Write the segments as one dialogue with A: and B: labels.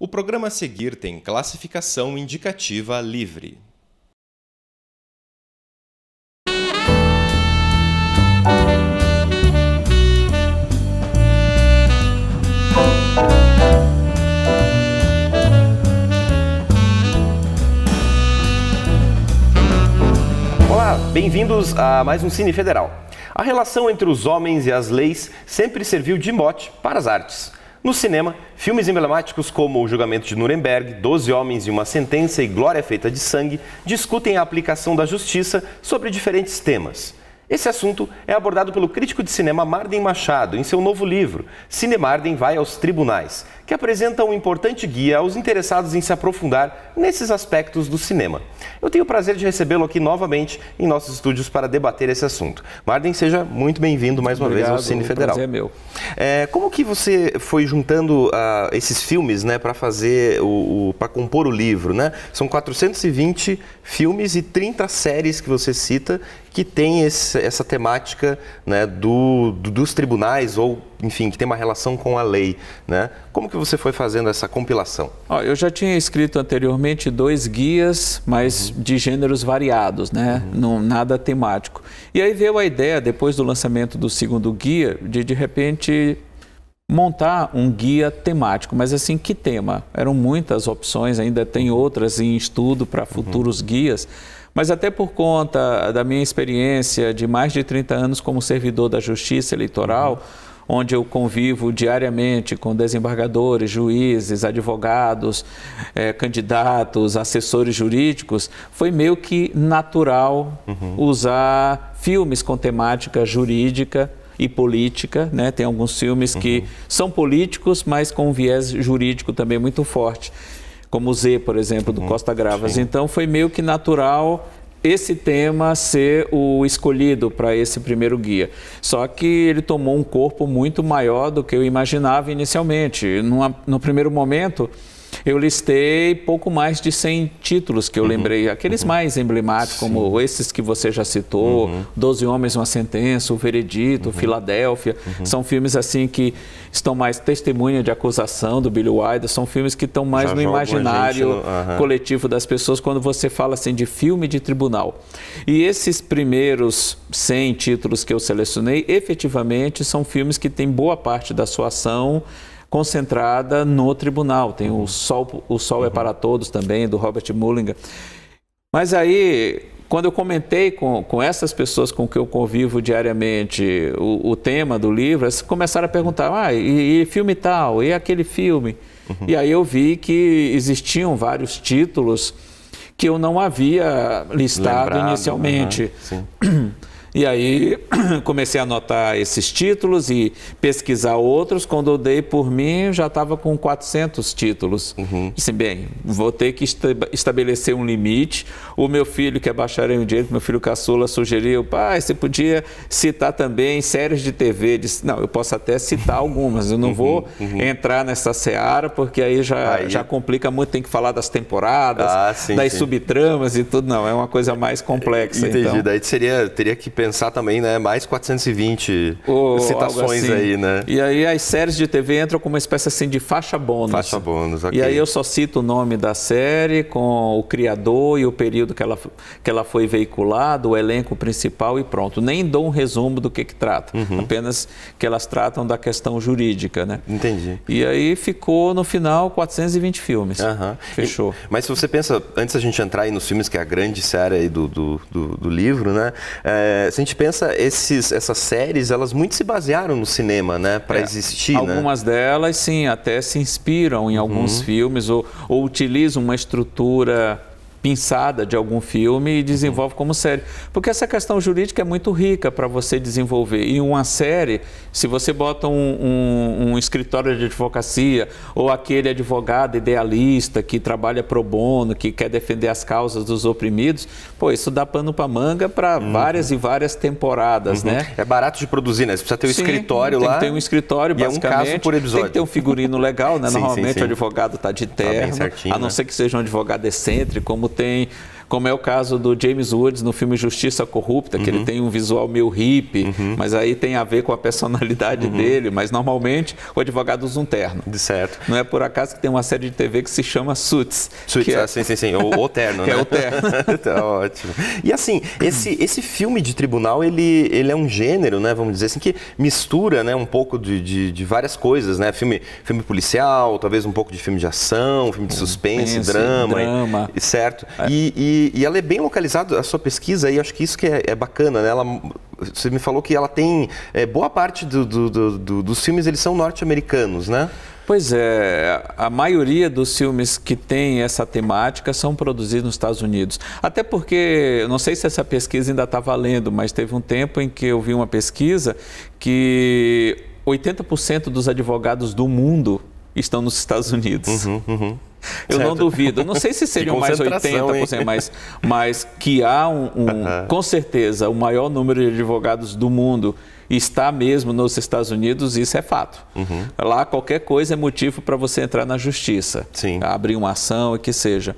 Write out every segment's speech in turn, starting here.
A: O programa a seguir tem classificação indicativa livre. Olá, bem-vindos a mais um Cine Federal. A relação entre os homens e as leis sempre serviu de mote para as artes. No cinema, filmes emblemáticos como O Julgamento de Nuremberg, Doze Homens e uma Sentença e Glória Feita de Sangue discutem a aplicação da justiça sobre diferentes temas. Esse assunto é abordado pelo crítico de cinema Marden Machado em seu novo livro, Cinemarden vai aos tribunais, que apresenta um importante guia aos interessados em se aprofundar nesses aspectos do cinema. Eu tenho o prazer de recebê-lo aqui novamente em nossos estúdios para debater esse assunto. Marden, seja muito bem-vindo mais uma Obrigado, vez ao Cine Federal. Prazer é meu. É, como que você foi juntando uh, esses filmes, né, para fazer o, o para compor o livro, né? São 420 filmes e 30 séries que você cita que tem esse, essa temática né, do, do, dos tribunais ou, enfim, que tem uma relação com a lei. Né? Como que você foi fazendo essa compilação?
B: Ó, eu já tinha escrito anteriormente dois guias, mas uhum. de gêneros variados, né? Uhum. Não, nada temático. E aí veio a ideia, depois do lançamento do segundo guia, de de repente montar um guia temático, mas assim, que tema? Eram muitas opções, ainda tem uhum. outras em estudo para uhum. futuros uhum. guias mas até por conta da minha experiência de mais de 30 anos como servidor da Justiça Eleitoral, uhum. onde eu convivo diariamente com desembargadores, juízes, advogados, eh, candidatos, assessores jurídicos, foi meio que natural uhum. usar filmes com temática jurídica e política, né? Tem alguns filmes que uhum. são políticos, mas com um viés jurídico também muito forte como o Z, por exemplo, do hum, Costa Gravas. Sim. Então foi meio que natural esse tema ser o escolhido para esse primeiro guia. Só que ele tomou um corpo muito maior do que eu imaginava inicialmente. Numa, no primeiro momento, eu listei pouco mais de 100 títulos que eu uhum. lembrei, aqueles uhum. mais emblemáticos, Sim. como esses que você já citou, uhum. Doze Homens, Uma Sentença, O Veredito, uhum. Filadélfia. Uhum. São filmes assim que estão mais testemunha de acusação do Billy Wilder, são filmes que estão mais já no imaginário no... coletivo das pessoas quando você fala assim de filme de tribunal. E esses primeiros 100 títulos que eu selecionei, efetivamente, são filmes que têm boa parte da sua ação concentrada no tribunal. Tem o uhum. Sol, o Sol é uhum. para Todos também, do Robert Mullinger. Mas aí, quando eu comentei com, com essas pessoas com que eu convivo diariamente o, o tema do livro, elas começaram a perguntar, ah, e, e filme tal, e aquele filme? Uhum. E aí eu vi que existiam vários títulos que eu não havia listado Lembrado, inicialmente. Uhum, E aí comecei a anotar esses títulos e pesquisar outros. Quando eu dei por mim, já estava com 400 títulos. Uhum. Disse, bem, vou ter que estabelecer um limite. O meu filho, que é bacharel em direito, meu filho caçula, sugeriu, pai, você podia citar também séries de TV. disse, não, eu posso até citar algumas, eu não uhum, vou uhum. entrar nessa seara, porque aí já, aí... já complica muito, tem que falar das temporadas, ah, sim, das sim. subtramas e tudo. Não, é uma coisa mais complexa. Entendi, então.
A: daí seria, teria que pensar também, né? Mais 420 citações assim. aí,
B: né? E aí as séries de TV entram com uma espécie assim de faixa bônus. Faixa bônus, ok. E aí eu só cito o nome da série com o criador e o período que ela, que ela foi veiculada, o elenco principal e pronto. Nem dou um resumo do que que trata. Uhum. Apenas que elas tratam da questão jurídica, né? Entendi. E aí ficou, no final, 420 filmes. Uhum. Fechou.
A: E, mas se você pensa, antes a gente entrar aí nos filmes, que é a grande série aí do, do, do, do livro, né? É, é, se a gente pensa, esses, essas séries, elas muito se basearam no cinema, né? Para é, existir, né? Algumas
B: né? delas, sim, até se inspiram em uhum. alguns uhum. filmes ou, ou utilizam uma estrutura pinçada de algum filme e desenvolve como série. Porque essa questão jurídica é muito rica para você desenvolver. E uma série, se você bota um, um, um, escritório de advocacia ou aquele advogado idealista que trabalha pro bono, que quer defender as causas dos oprimidos, pô, isso dá pano para manga para uhum. várias e várias temporadas, uhum. né? É barato de produzir, né? Você precisa ter um sim, escritório tem lá. É tem que ter um escritório, e basicamente. É um caso por episódio. Tem que ter um figurino legal, né? sim, Normalmente sim, o advogado está de tá terno, tá certinho, a não né? ser que seja um advogado excêntrico, como tem como é o caso do James Woods no filme Justiça Corrupta, que uhum. ele tem um visual meio hippie, uhum. mas aí tem a ver com a personalidade uhum. dele, mas normalmente o advogado usa um terno. De certo. Não é por acaso que tem uma série de TV que se chama Suits. Suits, é... ah, sim, sim, sim, o, o terno, é né? É o terno. tá ótimo.
A: E assim, esse, esse filme de tribunal, ele, ele é um gênero, né, vamos dizer assim, que mistura né, um pouco de, de, de várias coisas, né? Filme, filme policial, talvez um pouco de filme de ação, filme de hum, suspense, Pense, drama, drama. E, certo? É. E, e e, ela é bem localizada, a sua pesquisa, e acho que isso que é, é bacana, né? Ela, você me falou que ela tem. É, boa parte do, do,
B: do, dos filmes eles são norte-americanos, né? Pois é, a maioria dos filmes que tem essa temática são produzidos nos Estados Unidos. Até porque, não sei se essa pesquisa ainda está valendo, mas teve um tempo em que eu vi uma pesquisa que 80% dos advogados do mundo estão nos Estados Unidos. Uhum, uhum. Eu certo. não duvido. Não sei se seriam mais 80%, hein? mas, mas que há, um, um com certeza, o maior número de advogados do mundo está mesmo nos Estados Unidos, isso é fato. Uhum. Lá qualquer coisa é motivo para você entrar na justiça, Sim. abrir uma ação, o que seja.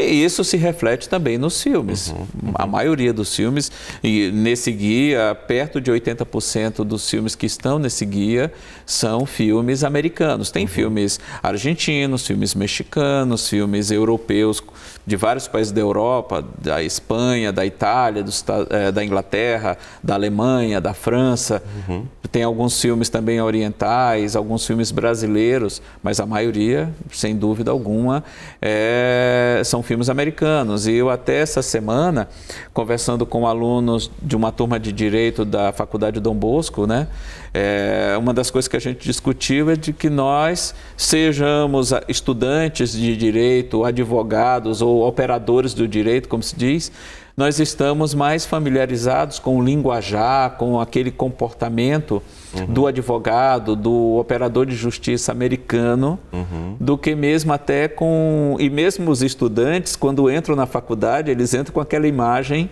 B: E isso se reflete também nos filmes. Uhum, uhum. A maioria dos filmes, e nesse guia, perto de 80% dos filmes que estão nesse guia são filmes americanos. Tem uhum. filmes argentinos, filmes mexicanos, filmes europeus de vários países da Europa, da Espanha, da Itália, do, eh, da Inglaterra, da Alemanha, da França. Uhum. Tem alguns filmes também orientais, alguns filmes brasileiros, mas a maioria, sem dúvida alguma, é, são filmes americanos. E eu até essa semana, conversando com alunos de uma turma de Direito da Faculdade Dom Bosco, né? É, uma das coisas que a gente discutiu é de que nós sejamos estudantes de direito, advogados ou operadores do direito, como se diz, nós estamos mais familiarizados com o linguajar, com aquele comportamento uhum. do advogado, do operador de justiça americano, uhum. do que mesmo até com. E mesmo os estudantes, quando entram na faculdade, eles entram com aquela imagem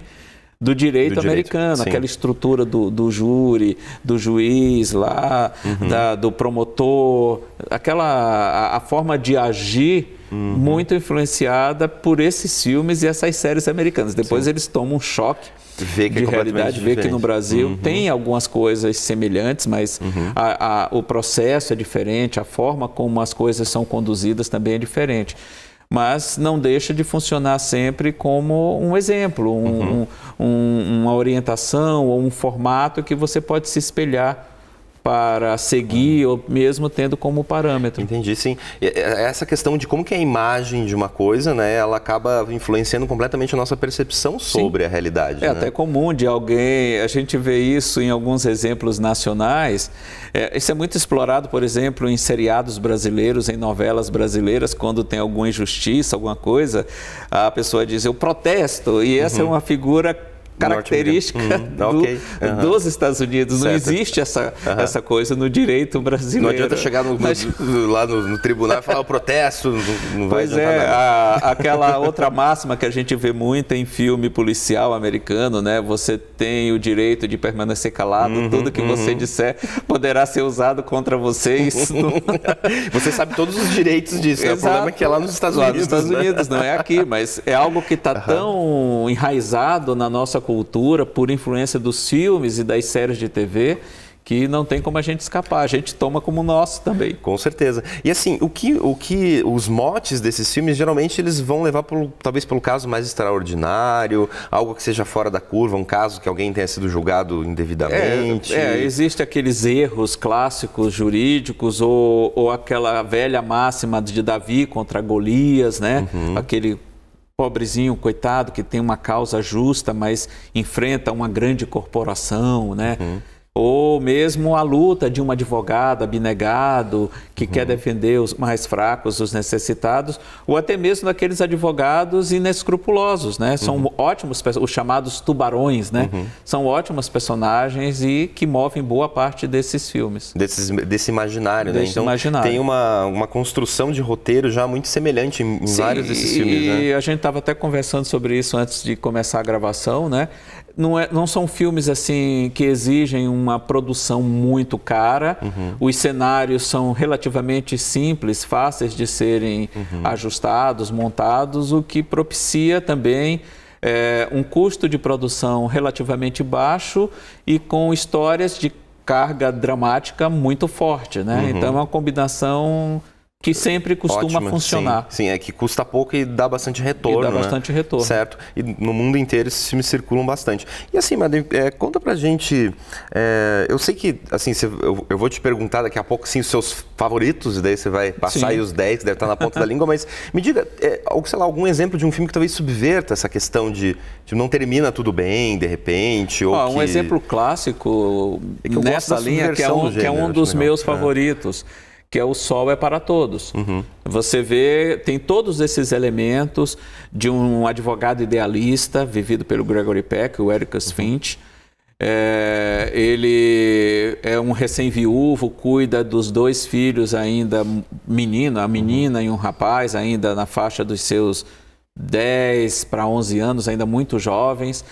B: do direito do americano, aquela estrutura do, do, júri, do juiz lá, uhum. da, do promotor, aquela a, a forma de agir uhum. muito influenciada por esses filmes e essas séries americanas. Depois Sim. eles tomam um choque vê que é de é realidade, vê que no Brasil uhum. tem algumas coisas semelhantes, mas uhum. a, a, o processo é diferente, a forma como as coisas são conduzidas também é diferente mas não deixa de funcionar sempre como um exemplo, um, uhum. um, uma orientação ou um formato que você pode se espelhar para seguir ou mesmo tendo como parâmetro. Entendi, sim. É, é, essa questão de como que a imagem
A: de uma coisa, né, ela acaba influenciando completamente a nossa percepção sobre sim. a realidade. É né? até
B: comum de alguém, a gente vê isso em alguns exemplos nacionais. É, isso é muito explorado, por exemplo, em seriados brasileiros, em novelas brasileiras, quando tem alguma injustiça, alguma coisa, a pessoa diz eu protesto e essa é uhum. é uma figura característica hum, do, okay. uhum. dos Estados Unidos. Certo. Não existe essa, uhum. essa coisa no direito brasileiro. Não adianta chegar no, Mas...
A: no, lá no, no,
B: tribunal e falar o protesto, não, não vai Pois é, a, aquela outra máxima que a gente vê muito em filme policial americano, né? Você tem o direito de permanecer calado, uhum, tudo que você uhum. disser poderá ser usado contra você. Não... você sabe todos os direitos disso, Exato. Né? o problema é que
A: é lá nos Estados lá Unidos. Lá nos Estados né? Unidos, não é
B: aqui, mas é algo que está tão enraizado na nossa cultura, por influência dos filmes e das séries de TV, que não tem como a gente escapar, a gente toma como nosso também. Com certeza. E assim, o que, o que os motes desses
A: filmes, geralmente eles vão levar, pelo, talvez pelo caso mais extraordinário, algo que seja fora da curva, um caso que alguém tenha sido julgado indevidamente. É, é
B: existe aqueles erros clássicos jurídicos ou, ou aquela velha máxima de Davi contra Golias, né? Uhum. Aquele pobrezinho, coitado, que tem uma causa justa, mas enfrenta uma grande corporação, né? Uhum ou mesmo a luta de um advogado abnegado que uhum. quer defender os mais fracos, os necessitados, ou até mesmo daqueles advogados inescrupulosos, né? São uhum. ótimos, os chamados tubarões, né? Uhum. São ótimos personagens e que movem boa parte desses filmes. Desses,
A: desse imaginário, né? desse né? Então imaginário. tem uma, uma construção de roteiro já muito semelhante em Sim, vários desses e, filmes, né? E
B: a gente estava até conversando sobre isso antes de começar a gravação, né? não, é, não são filmes assim que exigem uma produção muito cara. Uhum. Os cenários são relativamente simples, fáceis de serem uhum. ajustados, montados, o que propicia também é, um custo de produção relativamente baixo e com histórias de carga dramática muito forte, né? Uhum. Então é uma combinação que sempre costuma Ótimo, funcionar. Sim, sim, é que
A: custa pouco e dá bastante retorno. E dá né? bastante retorno. Certo. E no mundo inteiro esses filmes circulam bastante. E assim, Madem, é, conta pra gente. É, eu sei que, assim, cê, eu, eu, vou te perguntar daqui a pouco, sim, os seus favoritos, e daí você vai passar sim. aí os 10, deve estar tá na ponta da língua, mas me diga, é, sei lá, algum exemplo de um filme que talvez subverta essa questão de, de não termina tudo bem,
B: de repente. Ou ah, que... Um exemplo clássico é nessa linha, que é um, que é um dos meus é. favoritos. É que é o sol é para todos. Uhum. Você vê, tem todos esses elementos de um advogado idealista, vivido pelo Gregory Peck, o Ericus uhum. Finch. É, ele é um recém-viúvo, cuida dos dois filhos ainda menino, a uhum. menina uhum. e um rapaz ainda na faixa dos seus 10 para 11 anos, ainda muito jovens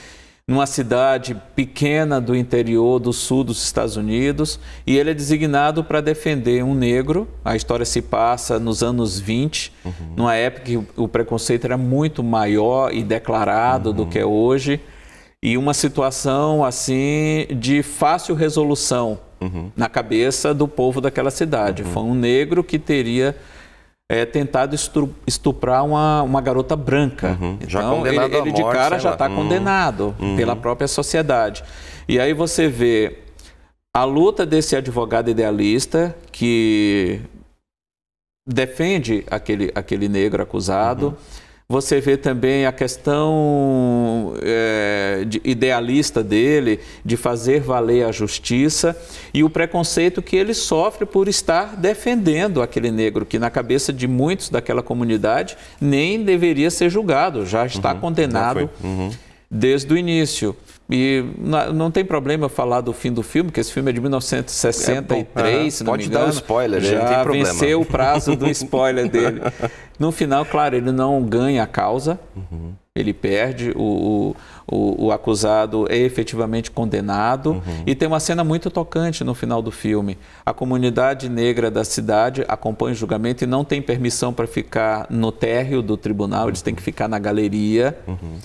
B: numa cidade pequena do interior do sul dos Estados Unidos e ele é designado para defender um negro. A história se passa nos anos 20, uhum. numa época que o preconceito era muito maior e declarado uhum. do que é hoje e uma situação assim de fácil resolução uhum. na cabeça do povo daquela cidade. Uhum. Foi um negro que teria é, tentado estuprar uma, uma garota branca. Uhum. Então, condenado ele, ele morte, de cara já está uhum. condenado uhum. pela própria sociedade. E aí você vê a luta desse advogado idealista que defende aquele, aquele negro acusado. Uhum você vê também a questão é, de, idealista dele, de fazer valer a justiça e o preconceito que ele sofre por estar defendendo aquele negro, que na cabeça de muitos daquela comunidade nem deveria ser julgado, já está uhum, condenado. Uhum desde o início. E não tem problema falar do fim do filme, porque esse filme é de 1963, é, bom, se não Pode me engano. dar um spoiler, já tem problema. venceu o prazo do spoiler dele. No final, claro, ele não ganha a causa, uhum. ele perde, o, o, o, acusado é efetivamente condenado. Uhum. E tem uma cena muito tocante no final do filme. A comunidade negra da cidade acompanha o julgamento e não tem permissão para ficar no térreo do tribunal, eles têm que uhum. ficar na galeria. Uhum.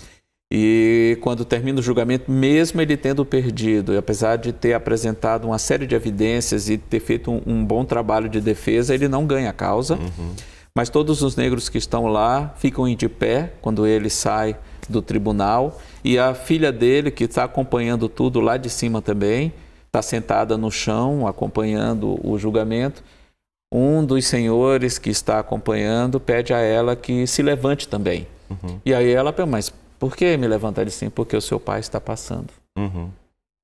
B: E quando termina o julgamento, mesmo ele tendo perdido, apesar de ter apresentado uma série de evidências e ter feito um, um bom trabalho de defesa, ele não ganha a causa. Uhum. Mas todos os negros que estão lá ficam de pé quando ele sai do tribunal. E a filha dele, que está acompanhando tudo lá de cima também, está sentada no chão acompanhando o julgamento. Um dos senhores que está acompanhando pede a ela que se levante também. Uhum. E aí ela pergunta, mas por que me levantar assim? Porque o seu pai está passando. Uhum.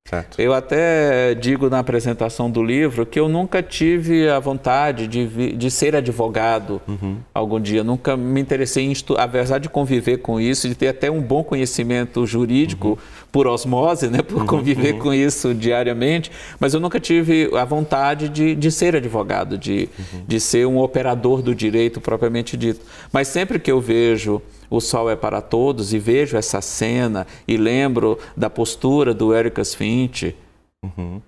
B: Certo. Eu até digo na apresentação do livro que eu nunca tive a vontade de, de ser advogado uhum. algum dia. Nunca me interessei em estudar, apesar de conviver com isso, de ter até um bom conhecimento jurídico uhum. por osmose, né, por uhum. conviver uhum. com isso diariamente, mas eu nunca tive a vontade de, de ser advogado, de, uhum. de ser um operador do direito propriamente dito. Mas sempre que eu vejo o Sol é para Todos e vejo essa cena e lembro da postura do Erika Sfinch. Uhum.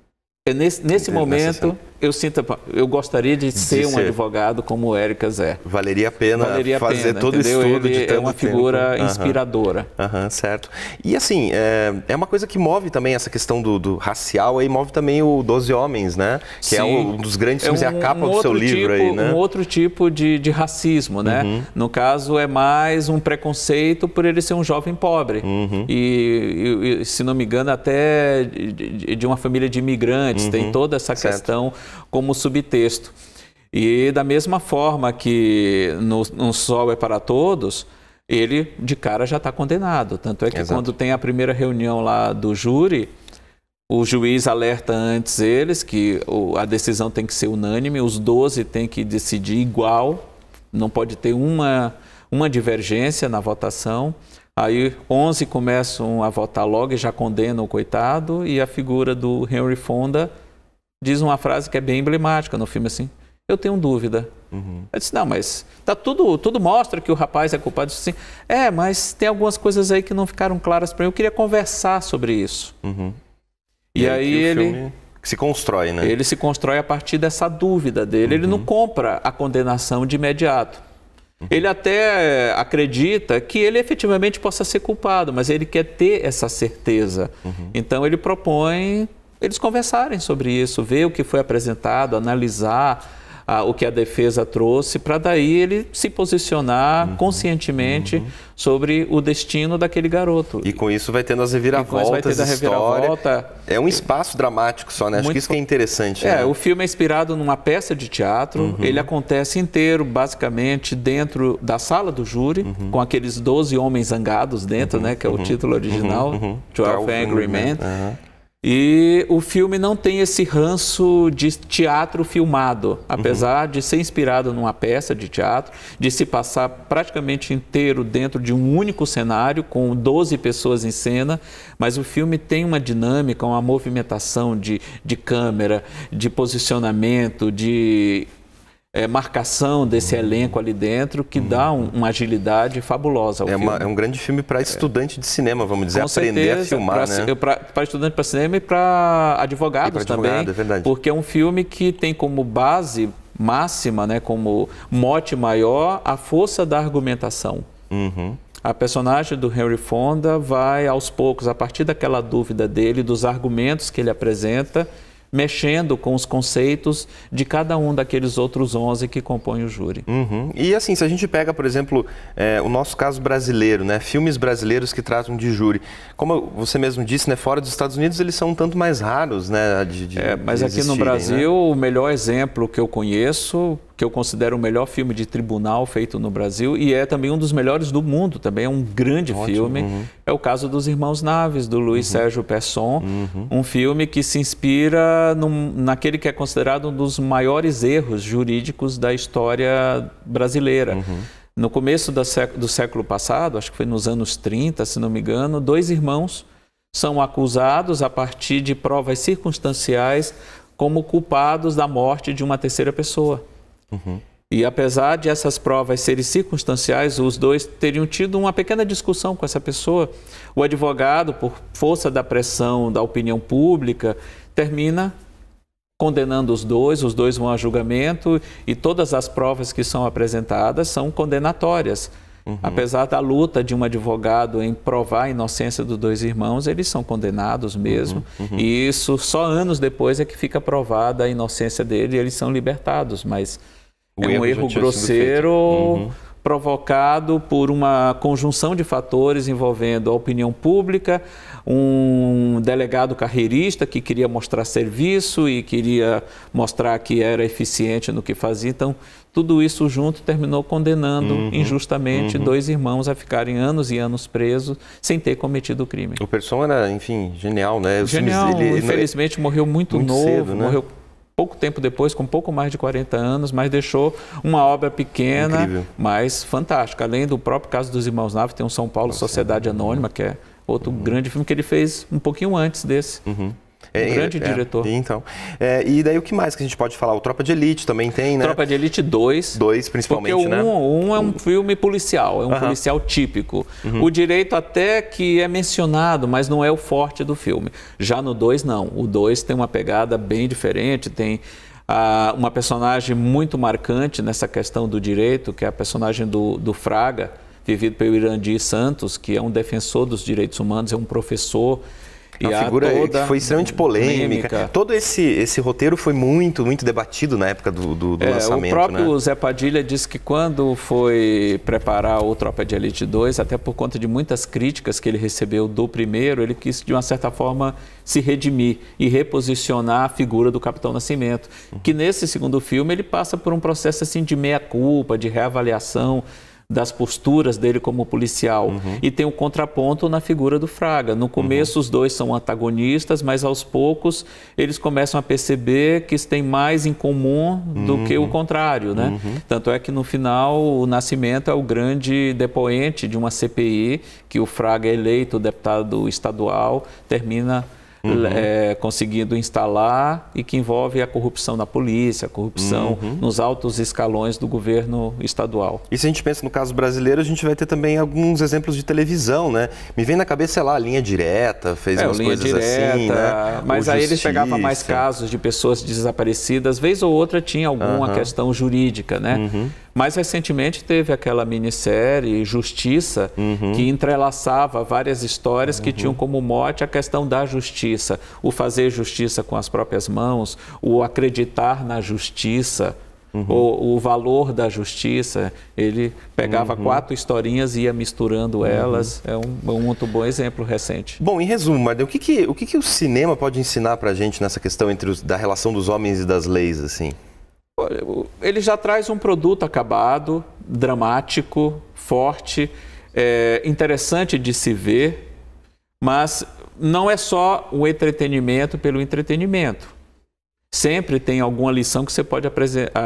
B: É nesse, nesse momento né? eu sinto, eu gostaria de, de ser, ser, um advogado como o Érica Zé. Valeria a pena Valeria fazer pena, todo o estudo Ele de é tanto É uma figura tempo. inspiradora.
A: Aham, certo. E assim, é, é, uma coisa que move também essa questão do, do, racial, aí move também o Doze Homens, né? Que é Sim. é um dos grandes é filmes, é, um, a capa um do seu tipo, livro aí, né? Um
B: outro tipo de, de racismo, né? Uhum. No caso, é mais um preconceito por ele ser um jovem pobre. Uhum. E, e, se não me engano, até de, de uma família de imigrantes, uhum. tem toda essa certo. questão como subtexto. E da mesma forma que no, no Sol é para Todos, ele de cara já está condenado. Tanto é que Exato. quando tem a primeira reunião lá do júri, o juiz alerta antes eles que a decisão tem que ser unânime, os 12 têm que decidir igual, não pode ter uma, uma divergência na votação. Aí 11 começam a votar logo e já condenam o coitado, e a figura do Henry Fonda diz uma frase que é bem emblemática no filme assim: Eu tenho dúvida. Uhum. Eu disse: Não, mas tá tudo, tudo mostra que o rapaz é culpado. disse assim: É, mas tem algumas coisas aí que não ficaram claras para mim. Eu queria conversar sobre isso. Uhum. E, e, aí ele se constrói, né? Ele se constrói a partir dessa dúvida dele. Uhum. Ele não uhum. compra a condenação de imediato. Uhum. Ele até eh, acredita que ele efetivamente possa ser culpado, mas ele quer ter essa certeza. Uhum. Então ele propõe eles conversarem sobre isso, ver o que foi apresentado, analisar ah, o que a defesa trouxe, para daí ele se posicionar uhum, conscientemente uhum. sobre o destino daquele garoto. E com isso vai tendo as reviravoltas, vai da reviravolta. É um espaço dramático só, né? Muito Acho que isso que é interessante. É, né? o filme é inspirado numa peça de teatro, uhum. ele acontece inteiro, basicamente, dentro da sala do júri, uhum. com aqueles 12 homens zangados dentro, uhum. né? Que é o uhum. título original, uhum. 12 Angry Men. E o filme não tem esse ranço de teatro filmado, apesar uhum. de ser inspirado numa peça de teatro, de se passar praticamente inteiro dentro de um único cenário, com 12 pessoas em cena, mas o filme tem uma dinâmica, uma movimentação de, de câmera, de posicionamento, de é, marcação desse uhum. elenco ali dentro que dá uhum. um, uma agilidade fabulosa. É, uma, é, um grande filme para é. estudante de cinema, vamos dizer, Com aprender certeza, a filmar. Para né? estudante para cinema e para advogados e também. Advogado, é verdade. Porque é um filme que tem como base máxima, né, como mote maior, a força da argumentação. Uhum. A personagem do Henry Fonda vai aos poucos, a partir daquela dúvida dele, dos argumentos que ele apresenta mexendo com os conceitos de cada um daqueles outros 11 que compõem o júri. Uhum. E assim, se a gente pega, por exemplo,
A: é, o nosso caso brasileiro, né? filmes brasileiros que tratam de júri, como você mesmo disse, né? fora dos Estados Unidos eles são um tanto mais raros né? de, de é,
B: Mas de aqui no né? Brasil, né? o melhor exemplo que eu conheço, que eu considero o melhor filme de tribunal feito no Brasil e é também um dos melhores do mundo, também é um grande Ótimo, filme. Uhum. É o caso dos Irmãos Naves, do Luiz uhum. Sérgio Pesson, uhum. um filme que se inspira naquele que é considerado um dos maiores erros jurídicos da história brasileira. Uhum. No começo do século, do século passado, acho que foi nos anos 30, se não me engano, dois irmãos são acusados a partir de provas circunstanciais como culpados da morte de uma terceira pessoa. Uhum. E apesar de essas provas serem circunstanciais, os dois teriam tido uma pequena discussão com essa pessoa. O advogado, por força da pressão da opinião pública, termina condenando os dois, os dois vão a julgamento e todas as provas que são apresentadas são condenatórias. Uhum. Apesar da luta de um advogado em provar a inocência dos dois irmãos, eles são condenados mesmo. Uhum. Uhum. E isso só anos depois é que fica provada a inocência dele e eles são libertados. Mas o é um erro, erro grosseiro uhum. provocado por uma conjunção de fatores envolvendo a opinião pública, um delegado carreirista que queria mostrar serviço e queria mostrar que era eficiente no que fazia. Então, tudo isso junto terminou condenando uhum, injustamente uhum. dois irmãos a ficarem anos e anos presos sem ter cometido o crime. O Persson era, enfim, genial, né? Os genial. Filmes, ele, é infelizmente, ele... morreu muito, muito novo, cedo, né? morreu pouco tempo depois, com pouco mais de 40 anos, mas deixou uma obra pequena, Incrível. mas fantástica. Além do próprio caso dos Irmãos Naves, tem um São Paulo Nossa, Sociedade Anônima, que é outro uhum. grande filme que ele fez um pouquinho antes desse. Uhum. É, grande é, diretor. É, então.
A: É, e daí o que mais que a gente pode falar? O Tropa
B: de Elite também tem, né? Tropa de Elite 2. dois principalmente, porque né? Um, um é um filme policial, é um policial típico. Uhum. O direito até que é mencionado, mas não é o forte do filme. Já no 2, não. O 2 tem uma pegada bem diferente, tem ah, uma personagem muito marcante nessa questão do direito, que é a personagem do, do Fraga, vivido pelo Irandir Santos, que é um defensor dos direitos humanos, é um professor e figura é que foi extremamente polêmica. polêmica. Todo esse, esse roteiro foi muito, muito debatido
A: na época do, do, do é, lançamento. O próprio
B: né? Zé Padilha disse que quando foi preparar o Tropa de Elite 2, até por conta de muitas críticas que ele recebeu do primeiro, ele quis, de uma certa forma, se redimir e reposicionar a figura do Capitão Nascimento. Que nesse segundo filme ele passa por um processo assim de meia-culpa, de reavaliação das posturas dele como policial. Uhum. E tem o um contraponto na figura do Fraga. No começo, uhum. os dois são antagonistas, mas aos poucos eles começam a perceber que tem mais em comum do uhum. que o uhum. contrário. Né? Uhum. Tanto é que no final, o Nascimento é o grande depoente de uma CPI, que o Fraga é eleito deputado estadual, termina uhum. é, instalar e que envolve a corrupção na polícia, a corrupção uhum. nos altos escalões do governo estadual. E se a gente pensa no caso brasileiro, a
A: gente vai ter também alguns exemplos de televisão, né? Me vem na cabeça, sei lá, a linha direta,
B: fez é, umas linha coisas direta, assim, né? Mas aí eles pegavam mais casos de pessoas desaparecidas, vez ou outra tinha alguma uhum. questão jurídica, né? Uhum. Mais recentemente teve aquela minissérie Justiça, uhum. que entrelaçava várias histórias uhum. que tinham como mote a questão da justiça, o fazer justiça com as próprias mãos, o acreditar na justiça. Uhum. O, o, valor da justiça, ele pegava uhum. quatro historinhas e ia misturando uhum. elas. É um, um, muito bom exemplo recente. Bom, em resumo, Mardel, o, que,
A: que, o que, que o cinema pode ensinar para a gente nessa questão entre os, da relação dos homens e das leis, assim?
B: ele já traz um produto acabado, dramático, forte, é, interessante de se ver, mas não é só o entretenimento pelo entretenimento. Sempre tem alguma lição que você pode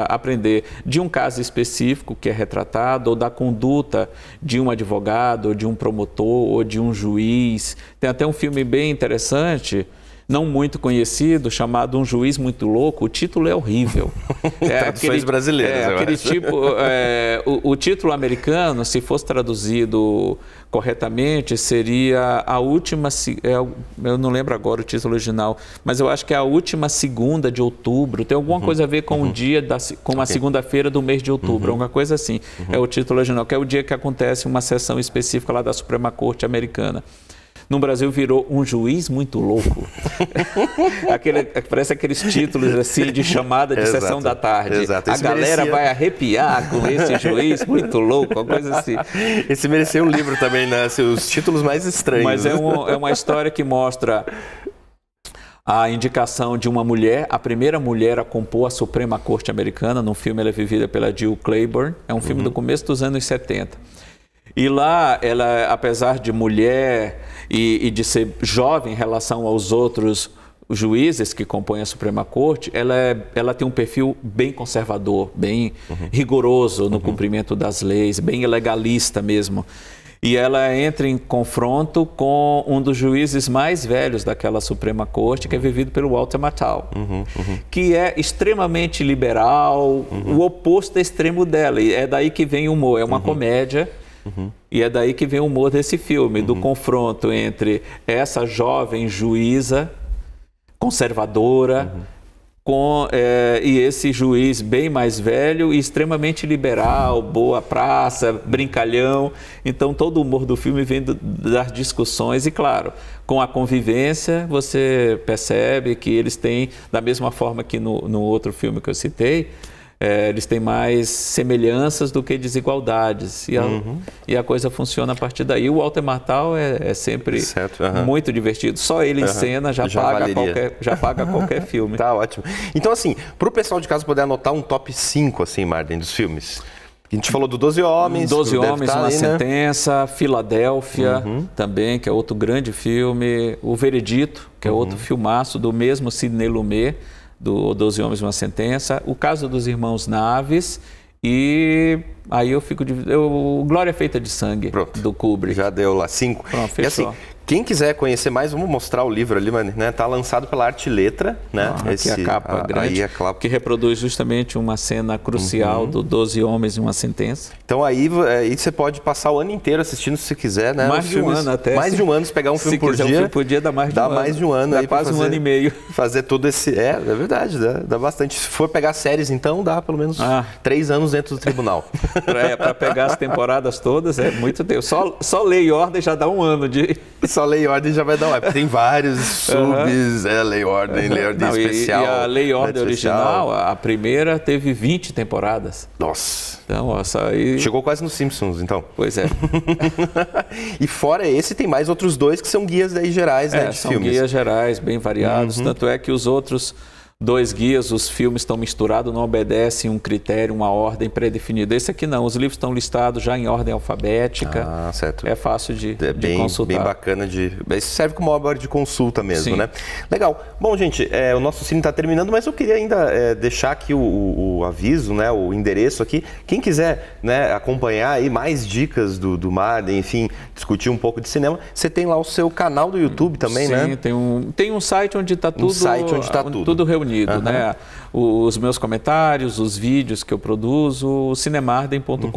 B: aprender de um caso específico que é retratado, ou da conduta de um advogado, ou de um promotor, ou de um juiz. Tem até um filme bem interessante não muito conhecido, chamado Um Juiz Muito Louco. O título é horrível. É aquele, brasileiras. É, aquele tipo, é, o, o, título americano, se fosse traduzido corretamente, seria a última. É, eu não lembro agora o título original, mas eu acho que é a última segunda de outubro. Tem alguma uhum. coisa a ver com uhum. o dia da, com a segunda-feira do mês de outubro, uhum. alguma coisa assim. É uhum. o título original, que é o dia que acontece uma sessão específica lá da Suprema Corte Americana no Brasil virou um juiz muito louco. Aquele, parece aqueles títulos assim de chamada de exato, sessão da tarde. Exato. A galera merecia... vai arrepiar com esse juiz muito louco, uma coisa assim. Esse mereceu um livro também, né? Assim, os títulos mais estranhos. Mas é, né? um, é uma história que mostra a indicação de uma mulher, a primeira mulher a compor a Suprema Corte Americana. No filme, ela é vivida pela Jill Claiborne. É um filme uhum. do começo dos anos 70. E lá, ela, apesar de mulher e, e de ser jovem em relação aos outros juízes que compõem a Suprema Corte, ela, é, ela tem um perfil bem conservador, bem uhum. rigoroso no uhum. cumprimento das leis, bem legalista mesmo. E ela entra em confronto com um dos juízes mais velhos daquela Suprema Corte, que é vivido pelo Walter Matthau, uhum. que é extremamente liberal, o oposto extremo dela. E é daí que vem o humor, é uma uhum. comédia Uhum. E é daí que vem o humor desse filme, uhum. do confronto entre essa jovem juíza conservadora uhum. com é, e esse juiz bem mais velho e extremamente liberal, boa praça, brincalhão. Então todo o humor do filme vem do, das discussões e claro, com a convivência você percebe que eles têm da mesma forma que no, no outro filme que eu citei, é, eles têm mais semelhanças do que desigualdades. E a, uhum. e a coisa funciona a partir daí. O Walter Martal é, é sempre certo, uhum. muito divertido. Só ele uhum. em cena já, já paga, qualquer,
A: já paga qualquer filme. Tá ótimo. Então, assim, para o pessoal de casa poder anotar um top 5, assim, Marden, dos filmes. A gente falou do Doze Homens. Doze Homens, tá Uma né?
B: Sentença, né? Filadélfia uhum. também, que é outro grande filme. O Veredito, que é uhum. outro filmaço do mesmo Sidney Lumet do Doze Homens uma Sentença, o caso dos irmãos Naves e aí eu fico de eu, Glória Feita de Sangue Pronto. do Kubrick. Já deu lá cinco. Pronto, fechou. E assim, quem quiser conhecer mais, vamos mostrar o
A: livro ali, mas né, tá lançado pela Arte Letra, né? Ah, é Esse, aqui a capa a, grande, é a capa. que reproduz
B: justamente uma cena crucial uhum. do Doze homens e uma sentença. Então aí, é, aí você pode passar
A: o ano inteiro assistindo se quiser, né? Mais de um ano até. Mais de um ano, se pegar um filme por dia. Um filme por
B: dia dá mais de dá um ano. Dá mais de um ano. Dá aí quase fazer, um ano e
A: meio. Fazer todo esse... É, é verdade, dá, dá bastante. Se for pegar séries, então, dá pelo menos ah. três anos dentro do tribunal.
B: é, para pegar as temporadas todas, é muito tempo. Só, só lei e ordem já dá um ano de... só lei e ordem já vai dar web. Tem vários subs, uhum. é lei e ordem, lei e ordem Não, especial. E, e a lei e ordem original, a primeira teve 20 temporadas. Nossa. Então, nossa. Chegou quase nos Simpsons, então. Pois é.
A: e fora esse, tem mais outros dois que são guias gerais, né, é, né, de são filmes. guias
B: gerais, bem variados. Uhum. Tanto é que os outros dois guias, os filmes estão misturados, não obedecem um critério, uma ordem pré-definida. Esse aqui não, os livros estão listados já em ordem alfabética. Ah, certo. É fácil de, é bem, de consultar. Bem
A: bacana de. Isso serve como obra de consulta mesmo, Sim. né? Legal. Bom, gente, é, o nosso cine está terminando, mas eu queria ainda é, deixar aqui o, o, o, aviso, né, o endereço aqui. Quem quiser né, acompanhar aí mais dicas do, do Marden, enfim, discutir um pouco de cinema, você tem lá o seu canal do YouTube também, Sim, né? Sim,
B: tem um, tem um site onde está tudo, um site onde está tudo. tudo reunido. Unido, uhum. né? Os meus comentários, os vídeos que eu produzo, o cinemarden.com.br.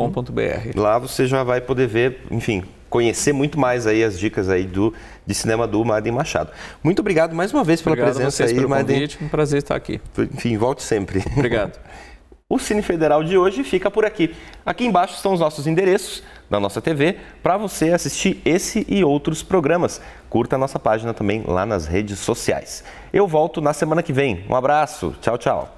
B: Lá você já vai poder
A: ver, enfim, conhecer muito mais aí as dicas aí do de cinema do Marden Machado. Muito obrigado mais uma vez pela obrigado presença a vocês aí, pelo Marden. Convite, um prazer estar aqui. Enfim, volte sempre. Obrigado. O Cine Federal de hoje fica por aqui. Aqui embaixo estão os nossos endereços da nossa TV para você assistir esse e outros programas. Curta a nossa página também lá nas redes sociais. Eu volto na semana que vem. Um abraço. Tchau, tchau.